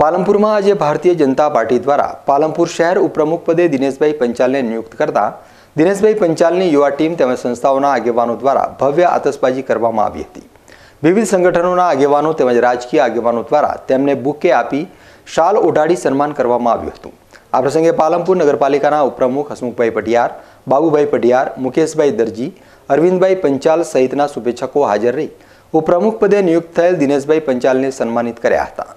પાલમપુરમાં આજે ભારતીય જનતા પાર્ટી દ્વારા પાલમપુર શહેર ઉપપ્રમુખ પદે દિનેશભાઈ પંચાલને નિયુક્ત કરતા દિનેશભાઈ પંચાલની યુવા ટીમ તેમજ સંસ્થાઓના આગેવાનો દ્વારા ભવ્ય આતશબાજી કરવામાં આવી હતી વિવિધ સંગઠનોના આગેવાનો તેમજ રાજકીય આગેવાનો દ્વારા તેમને બુકે આપી શાલ ઓઢાડી સન્માન કરવામાં આવ્યું હતું આ પ્રસંગે પાલમપુર નગરપાલિકાના ઉપપ્રમુખ હસમુખભાઈ પટિયાર બાબુભાઈ પટિયાર મુકેશભાઈ દરજી અરવિંદભાઈ પંચાલ સહિતના શુભેચ્છકો હાજર રહી ઉપપ્રમુખ પદે નિયુક્ત થયેલ દિનેશભાઈ પંચાલને સન્માનિત કર્યા હતા